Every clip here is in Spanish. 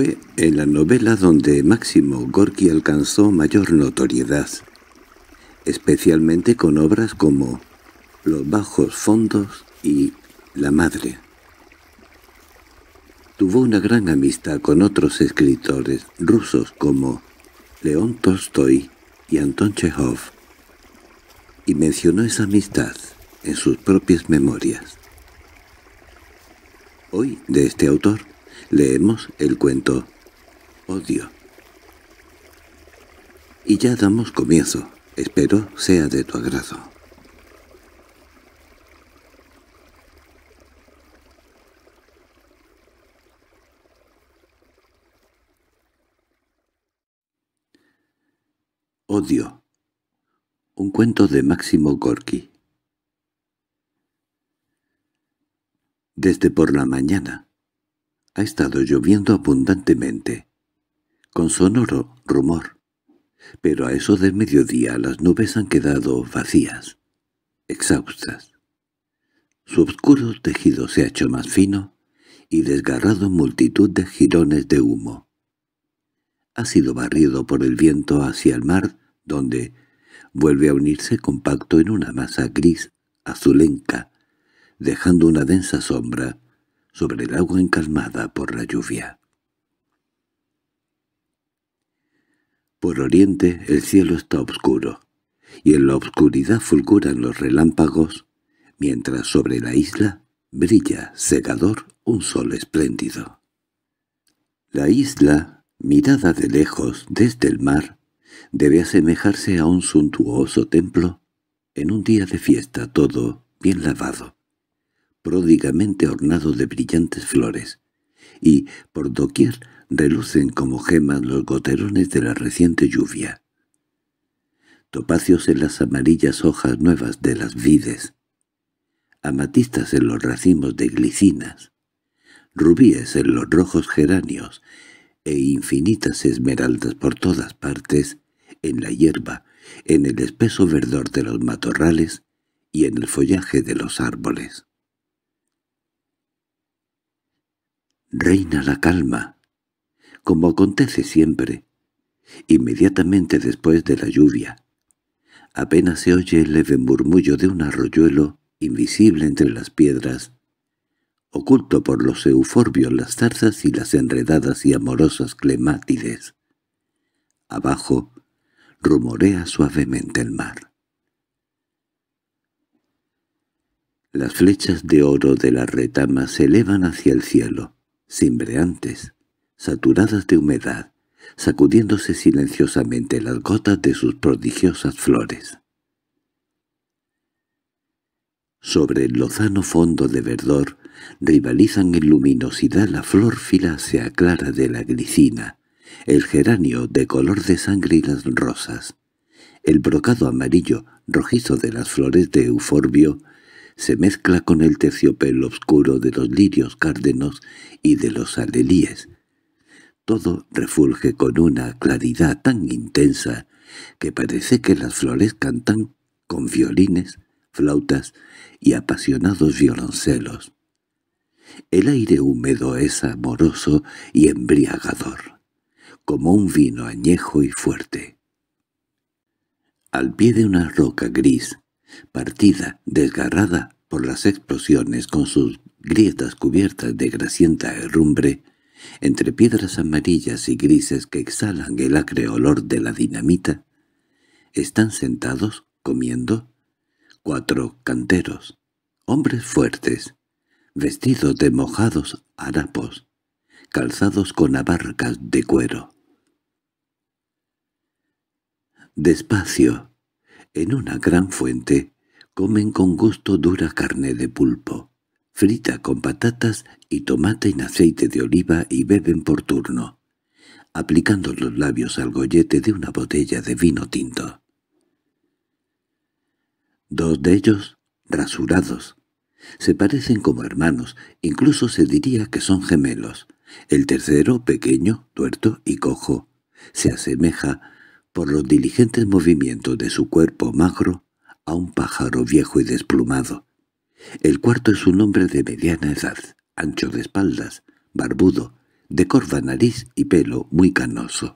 Fue en la novela donde Máximo Gorki alcanzó mayor notoriedad, especialmente con obras como Los bajos fondos y La madre. Tuvo una gran amistad con otros escritores rusos como León Tolstoy y Anton Chekhov, y mencionó esa amistad en sus propias memorias. Hoy, de este autor, Leemos el cuento Odio. Y ya damos comienzo. Espero sea de tu agrado. Odio. Un cuento de Máximo Gorki. Desde por la mañana, ha estado lloviendo abundantemente, con sonoro rumor, pero a eso del mediodía las nubes han quedado vacías, exhaustas. Su oscuro tejido se ha hecho más fino y desgarrado multitud de jirones de humo. Ha sido barrido por el viento hacia el mar, donde vuelve a unirse compacto en una masa gris azulenca, dejando una densa sombra sobre el agua encalmada por la lluvia. Por oriente el cielo está oscuro, y en la oscuridad fulguran los relámpagos, mientras sobre la isla brilla cegador un sol espléndido. La isla, mirada de lejos desde el mar, debe asemejarse a un suntuoso templo en un día de fiesta todo bien lavado pródigamente ornado de brillantes flores, y por doquier relucen como gemas los goterones de la reciente lluvia. Topacios en las amarillas hojas nuevas de las vides, amatistas en los racimos de glicinas, rubíes en los rojos geranios e infinitas esmeraldas por todas partes, en la hierba, en el espeso verdor de los matorrales y en el follaje de los árboles. Reina la calma, como acontece siempre, inmediatamente después de la lluvia. Apenas se oye el leve murmullo de un arroyuelo invisible entre las piedras, oculto por los euforbios, las zarzas y las enredadas y amorosas clemátides. Abajo rumorea suavemente el mar. Las flechas de oro de la retama se elevan hacia el cielo cimbreantes, saturadas de humedad, sacudiéndose silenciosamente las gotas de sus prodigiosas flores. Sobre el lozano fondo de verdor rivalizan en luminosidad la flor filácea clara de la glicina, el geranio de color de sangre y las rosas, el brocado amarillo rojizo de las flores de euforbio se mezcla con el terciopelo oscuro de los lirios cárdenos y de los alelíes. Todo refulge con una claridad tan intensa que parece que las flores cantan con violines, flautas y apasionados violoncelos. El aire húmedo es amoroso y embriagador, como un vino añejo y fuerte. Al pie de una roca gris, partida, desgarrada por las explosiones con sus grietas cubiertas de grasienta herrumbre, entre piedras amarillas y grises que exhalan el acre olor de la dinamita, están sentados, comiendo, cuatro canteros, hombres fuertes, vestidos de mojados harapos, calzados con abarcas de cuero. Despacio, en una gran fuente comen con gusto dura carne de pulpo, frita con patatas y tomate en aceite de oliva y beben por turno, aplicando los labios al gollete de una botella de vino tinto. Dos de ellos, rasurados, se parecen como hermanos, incluso se diría que son gemelos. El tercero, pequeño, tuerto y cojo, se asemeja por los diligentes movimientos de su cuerpo magro a un pájaro viejo y desplumado. El cuarto es un hombre de mediana edad, ancho de espaldas, barbudo, de corva nariz y pelo muy canoso.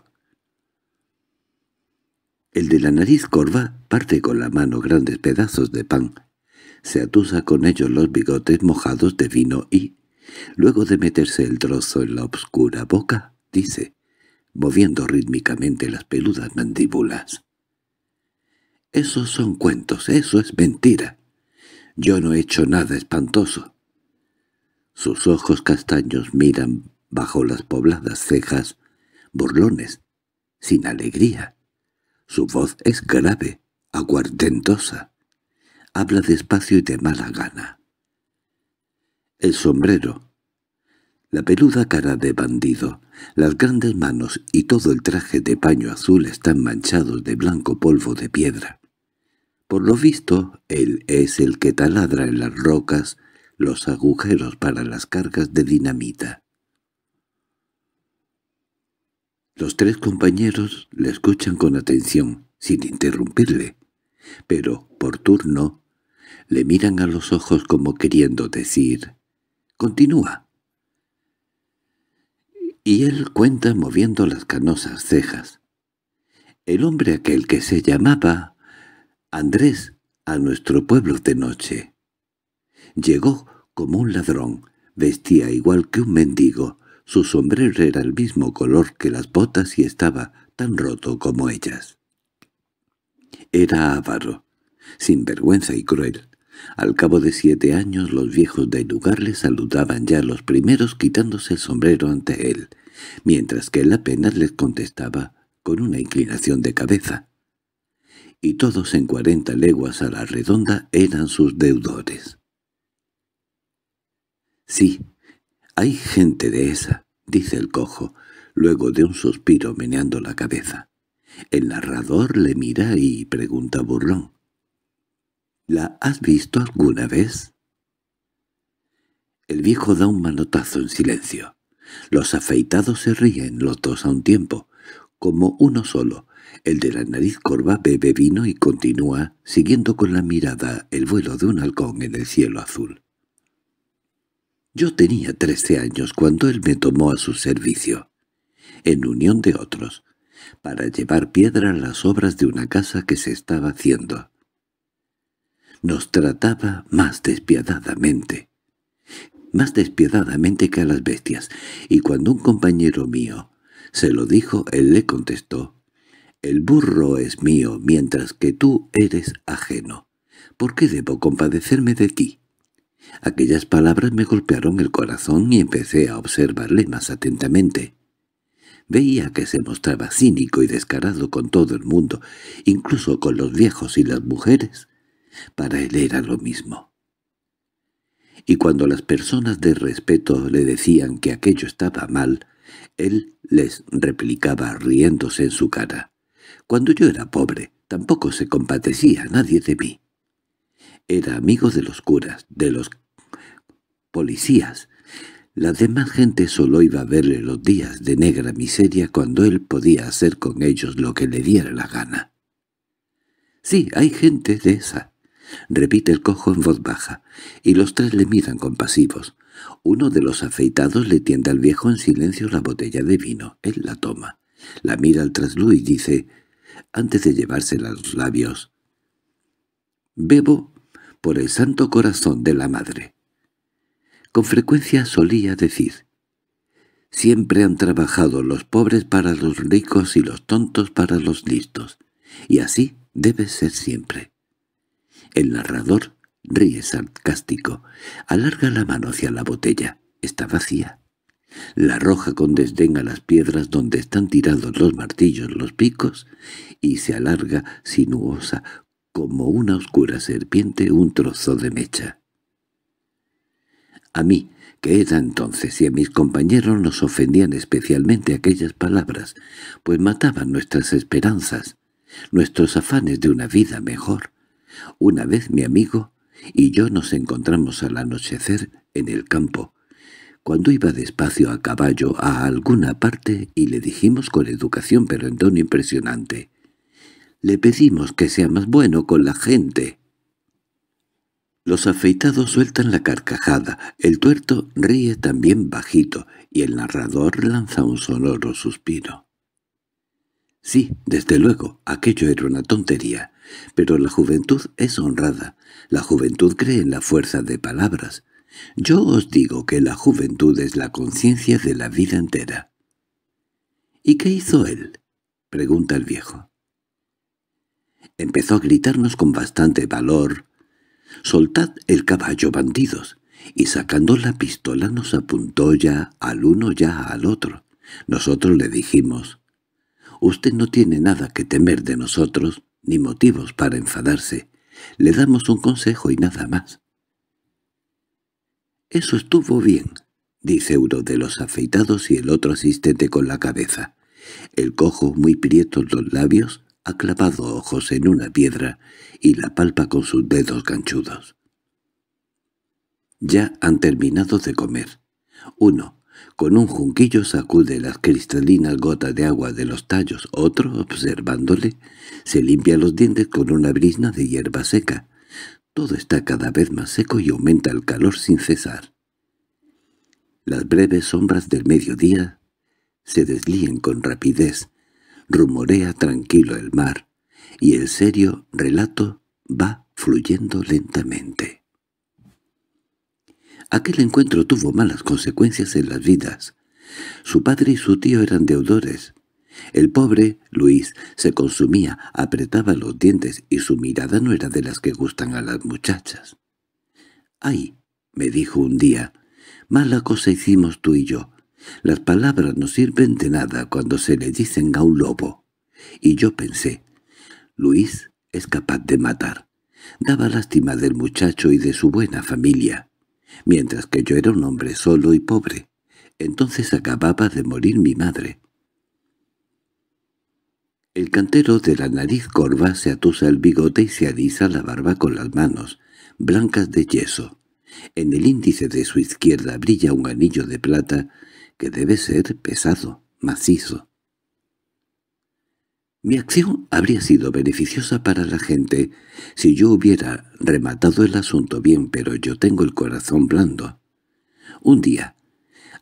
El de la nariz corva parte con la mano grandes pedazos de pan, se atusa con ellos los bigotes mojados de vino y, luego de meterse el trozo en la obscura boca, dice moviendo rítmicamente las peludas mandíbulas. —Esos son cuentos, eso es mentira. Yo no he hecho nada espantoso. Sus ojos castaños miran bajo las pobladas cejas, burlones, sin alegría. Su voz es grave, aguardentosa. Habla despacio y de mala gana. El sombrero, la peluda cara de bandido, las grandes manos y todo el traje de paño azul están manchados de blanco polvo de piedra. Por lo visto, él es el que taladra en las rocas los agujeros para las cargas de dinamita. Los tres compañeros le escuchan con atención, sin interrumpirle, pero, por turno, le miran a los ojos como queriendo decir «Continúa, y él cuenta moviendo las canosas cejas. El hombre aquel que se llamaba Andrés a nuestro pueblo de noche. Llegó como un ladrón, vestía igual que un mendigo, su sombrero era el mismo color que las botas y estaba tan roto como ellas. Era avaro, vergüenza y cruel. Al cabo de siete años los viejos de lugar le saludaban ya los primeros quitándose el sombrero ante él, mientras que él apenas les contestaba con una inclinación de cabeza. Y todos en cuarenta leguas a la redonda eran sus deudores. —Sí, hay gente de esa —dice el cojo, luego de un suspiro meneando la cabeza. El narrador le mira y pregunta burlón. ¿La has visto alguna vez? El viejo da un manotazo en silencio. Los afeitados se ríen los dos a un tiempo, como uno solo. El de la nariz corva bebe vino y continúa, siguiendo con la mirada el vuelo de un halcón en el cielo azul. Yo tenía trece años cuando él me tomó a su servicio, en unión de otros, para llevar piedra a las obras de una casa que se estaba haciendo nos trataba más despiadadamente. Más despiadadamente que a las bestias, y cuando un compañero mío se lo dijo, él le contestó, «El burro es mío, mientras que tú eres ajeno. ¿Por qué debo compadecerme de ti?» Aquellas palabras me golpearon el corazón y empecé a observarle más atentamente. Veía que se mostraba cínico y descarado con todo el mundo, incluso con los viejos y las mujeres, para él era lo mismo. Y cuando las personas de respeto le decían que aquello estaba mal, él les replicaba riéndose en su cara. Cuando yo era pobre, tampoco se compadecía nadie de mí. Era amigo de los curas, de los policías. La demás gente solo iba a verle los días de negra miseria cuando él podía hacer con ellos lo que le diera la gana. Sí, hay gente de esa, repite el cojo en voz baja, y los tres le miran compasivos. Uno de los afeitados le tiende al viejo en silencio la botella de vino. Él la toma, la mira al traslú y dice, antes de llevársela a los labios, «Bebo por el santo corazón de la madre». Con frecuencia solía decir, «Siempre han trabajado los pobres para los ricos y los tontos para los listos, y así debe ser siempre». El narrador ríe sarcástico, alarga la mano hacia la botella. Está vacía. La arroja con desdén a las piedras donde están tirados los martillos, los picos, y se alarga, sinuosa, como una oscura serpiente, un trozo de mecha. A mí, que era entonces, y a mis compañeros nos ofendían especialmente aquellas palabras, pues mataban nuestras esperanzas, nuestros afanes de una vida mejor, una vez mi amigo y yo nos encontramos al anochecer en el campo, cuando iba despacio a caballo a alguna parte y le dijimos con educación pero en tono impresionante, «Le pedimos que sea más bueno con la gente». Los afeitados sueltan la carcajada, el tuerto ríe también bajito, y el narrador lanza un sonoro suspiro. Sí, desde luego, aquello era una tontería. Pero la juventud es honrada, la juventud cree en la fuerza de palabras. Yo os digo que la juventud es la conciencia de la vida entera. —¿Y qué hizo él? —pregunta el viejo. Empezó a gritarnos con bastante valor. —¡Soltad el caballo, bandidos! Y sacando la pistola nos apuntó ya al uno ya al otro. Nosotros le dijimos, «Usted no tiene nada que temer de nosotros» ni motivos para enfadarse. Le damos un consejo y nada más. —Eso estuvo bien —dice uno de los afeitados y el otro asistente con la cabeza. El cojo, muy prietos los labios, ha clavado ojos en una piedra y la palpa con sus dedos ganchudos. Ya han terminado de comer. Uno, con un junquillo sacude las cristalinas gotas de agua de los tallos. Otro, observándole, se limpia los dientes con una brisna de hierba seca. Todo está cada vez más seco y aumenta el calor sin cesar. Las breves sombras del mediodía se deslíen con rapidez. Rumorea tranquilo el mar, y el serio relato va fluyendo lentamente. Aquel encuentro tuvo malas consecuencias en las vidas. Su padre y su tío eran deudores. El pobre, Luis, se consumía, apretaba los dientes y su mirada no era de las que gustan a las muchachas. «Ay», me dijo un día, «mala cosa hicimos tú y yo. Las palabras no sirven de nada cuando se le dicen a un lobo». Y yo pensé, «Luis es capaz de matar». Daba lástima del muchacho y de su buena familia mientras que yo era un hombre solo y pobre. Entonces acababa de morir mi madre. El cantero de la nariz corva se atusa el bigote y se alisa la barba con las manos, blancas de yeso. En el índice de su izquierda brilla un anillo de plata que debe ser pesado, macizo. Mi acción habría sido beneficiosa para la gente si yo hubiera rematado el asunto bien, pero yo tengo el corazón blando. Un día,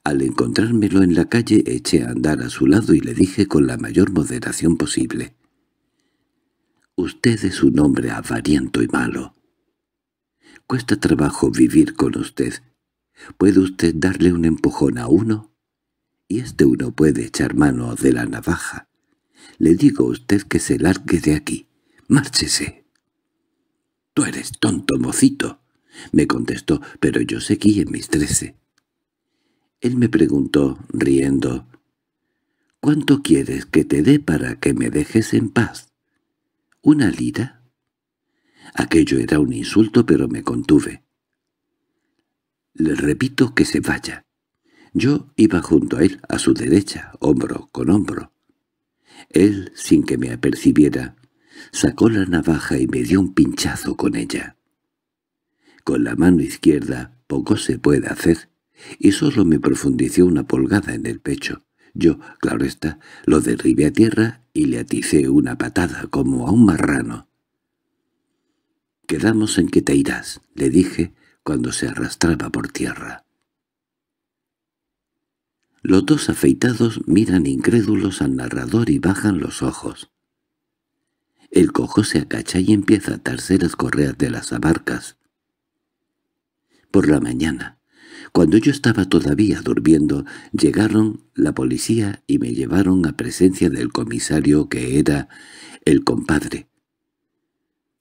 al encontrármelo en la calle, eché a andar a su lado y le dije con la mayor moderación posible. «Usted es un hombre avariento y malo. Cuesta trabajo vivir con usted. ¿Puede usted darle un empujón a uno? Y este uno puede echar mano de la navaja». Le digo a usted que se largue de aquí. Márchese. —Tú eres tonto, mocito —me contestó, pero yo seguí en mis trece. Él me preguntó, riendo, —¿Cuánto quieres que te dé para que me dejes en paz? —¿Una lira? Aquello era un insulto, pero me contuve. —Le repito que se vaya. Yo iba junto a él, a su derecha, hombro con hombro. Él, sin que me apercibiera, sacó la navaja y me dio un pinchazo con ella. Con la mano izquierda poco se puede hacer, y solo me profundizó una pulgada en el pecho. Yo, claro está, lo derribé a tierra y le aticé una patada como a un marrano. «Quedamos en que te irás», le dije cuando se arrastraba por tierra. Los dos afeitados miran incrédulos al narrador y bajan los ojos. El cojo se acacha y empieza a terceras las correas de las abarcas. Por la mañana, cuando yo estaba todavía durmiendo, llegaron la policía y me llevaron a presencia del comisario que era el compadre.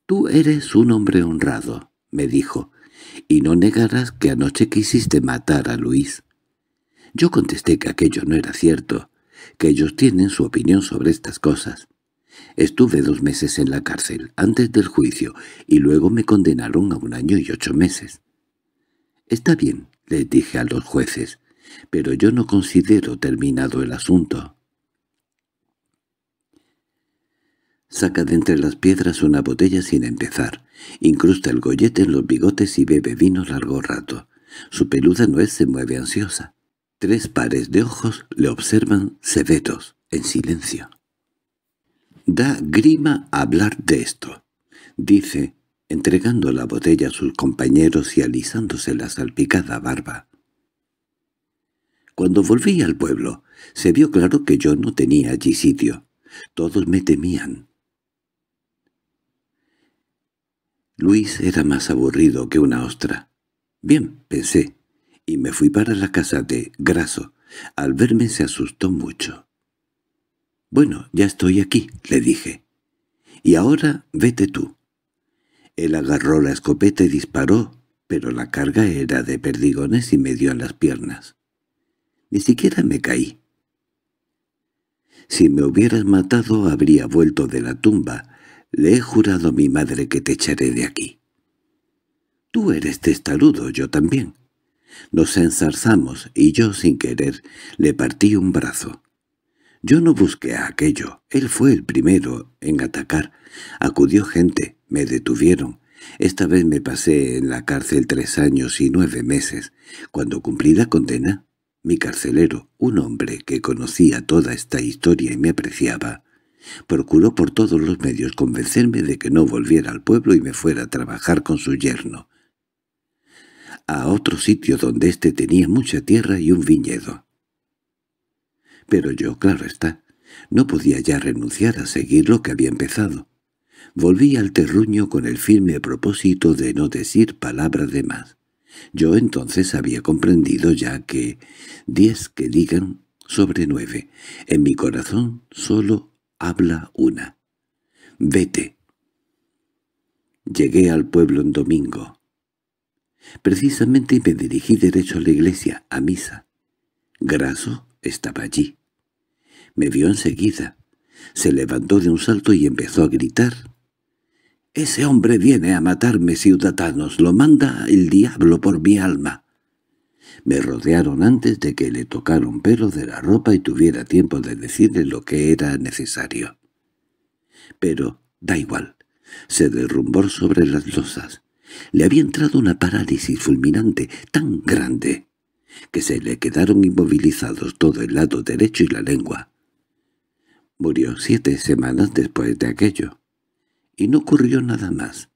«Tú eres un hombre honrado», me dijo, «y no negarás que anoche quisiste matar a Luis». Yo contesté que aquello no era cierto, que ellos tienen su opinión sobre estas cosas. Estuve dos meses en la cárcel, antes del juicio, y luego me condenaron a un año y ocho meses. «Está bien», les dije a los jueces, «pero yo no considero terminado el asunto». Saca de entre las piedras una botella sin empezar, incrusta el gollete en los bigotes y bebe vino largo rato. Su peluda nuez se mueve ansiosa. Tres pares de ojos le observan severos, en silencio. Da grima hablar de esto. Dice, entregando la botella a sus compañeros y alisándose la salpicada barba. Cuando volví al pueblo, se vio claro que yo no tenía allí sitio. Todos me temían. Luis era más aburrido que una ostra. Bien, pensé, y me fui para la casa de Graso. Al verme se asustó mucho. «Bueno, ya estoy aquí», le dije. «Y ahora vete tú». Él agarró la escopeta y disparó, pero la carga era de perdigones y me dio en las piernas. Ni siquiera me caí. «Si me hubieras matado habría vuelto de la tumba. Le he jurado a mi madre que te echaré de aquí». «Tú eres testarudo, yo también», nos ensarzamos y yo, sin querer, le partí un brazo. Yo no busqué a aquello. Él fue el primero en atacar. Acudió gente. Me detuvieron. Esta vez me pasé en la cárcel tres años y nueve meses. Cuando cumplí la condena, mi carcelero, un hombre que conocía toda esta historia y me apreciaba, procuró por todos los medios convencerme de que no volviera al pueblo y me fuera a trabajar con su yerno a otro sitio donde éste tenía mucha tierra y un viñedo. Pero yo, claro está, no podía ya renunciar a seguir lo que había empezado. Volví al terruño con el firme propósito de no decir palabra de más. Yo entonces había comprendido ya que diez que digan sobre nueve. En mi corazón solo habla una. «Vete». Llegué al pueblo en domingo. Precisamente me dirigí derecho a la iglesia, a misa. Graso estaba allí. Me vio enseguida. Se levantó de un salto y empezó a gritar. «¡Ese hombre viene a matarme, ciudadanos! ¡Lo manda el diablo por mi alma!» Me rodearon antes de que le tocara un pelo de la ropa y tuviera tiempo de decirle lo que era necesario. Pero da igual. Se derrumbó sobre las losas. Le había entrado una parálisis fulminante tan grande que se le quedaron inmovilizados todo el lado derecho y la lengua. Murió siete semanas después de aquello. Y no ocurrió nada más.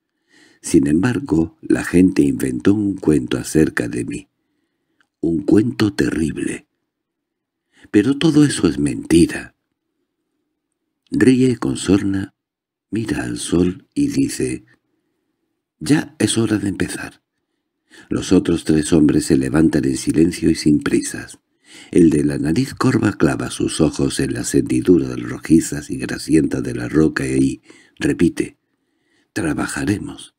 Sin embargo, la gente inventó un cuento acerca de mí. Un cuento terrible. Pero todo eso es mentira. Ríe con sorna, mira al sol y dice, ya es hora de empezar. Los otros tres hombres se levantan en silencio y sin prisas. El de la nariz corva clava sus ojos en las hendiduras rojizas y grasientas de la roca y repite, «Trabajaremos».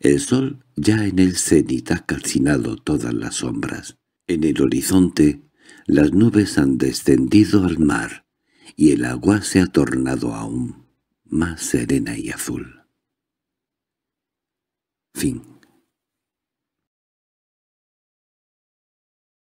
El sol ya en el cenit ha calcinado todas las sombras. En el horizonte las nubes han descendido al mar y el agua se ha tornado aún más serena y azul. Fin.